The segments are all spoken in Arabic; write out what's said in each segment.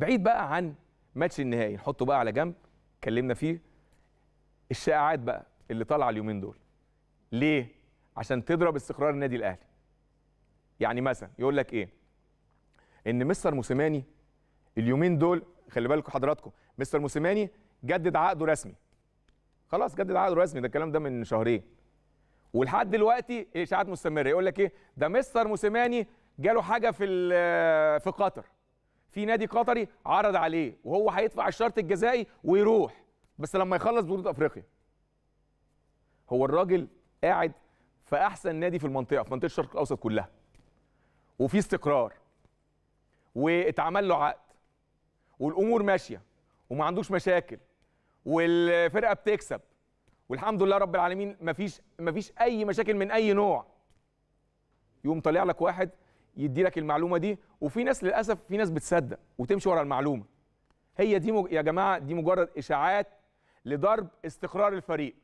بعيد بقى عن ماتش النهائي نحطه بقى على جنب اتكلمنا فيه الشائعات بقى اللي طالعه اليومين دول ليه عشان تضرب استقرار النادي الاهلي يعني مثلا يقول لك ايه ان مستر موسيماني اليومين دول خلي بالكم حضراتكم مستر موسيماني جدد عقده رسمي خلاص جدد عقده رسمي ده الكلام ده من شهرين ولحد دلوقتي اشاعات مستمره يقول لك ايه ده مستر موسيماني جاله حاجه في في قطر في نادي قطري عرض عليه وهو هيدفع الشرط الجزائي ويروح بس لما يخلص بطوله افريقيا هو الراجل قاعد في احسن نادي في المنطقه في منطقه الشرق الاوسط كلها وفي استقرار واتعمل له عقد والامور ماشيه وما عندوش مشاكل والفرقه بتكسب والحمد لله رب العالمين مفيش مفيش اي مشاكل من اي نوع يقوم طالع لك واحد يدي لك المعلومه دي وفي ناس للاسف في ناس بتصدق وتمشي ورا المعلومه هي دي مج... يا جماعه دي مجرد اشاعات لضرب استقرار الفريق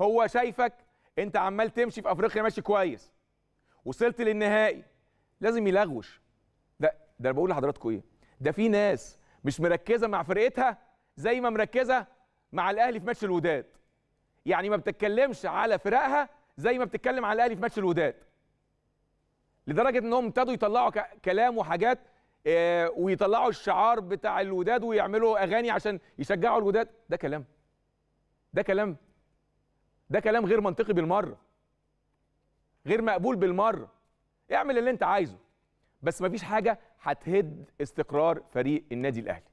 هو شايفك انت عمال تمشي في افريقيا ماشي كويس وصلت للنهائي لازم يلغوش ده ده انا بقول لحضراتكم ايه ده في ناس مش مركزه مع فرقتها زي ما مركزه مع الاهلي في ماتش الوداد يعني ما بتتكلمش على فرقها زي ما بتتكلم على الاهلي في ماتش الوداد لدرجه انهم ابتدوا يطلعوا كلام وحاجات آه، ويطلعوا الشعار بتاع الوداد ويعملوا اغاني عشان يشجعوا الوداد ده كلام ده كلام ده كلام غير منطقي بالمره غير مقبول بالمره اعمل اللي انت عايزه بس مفيش حاجه هتهد استقرار فريق النادي الاهلي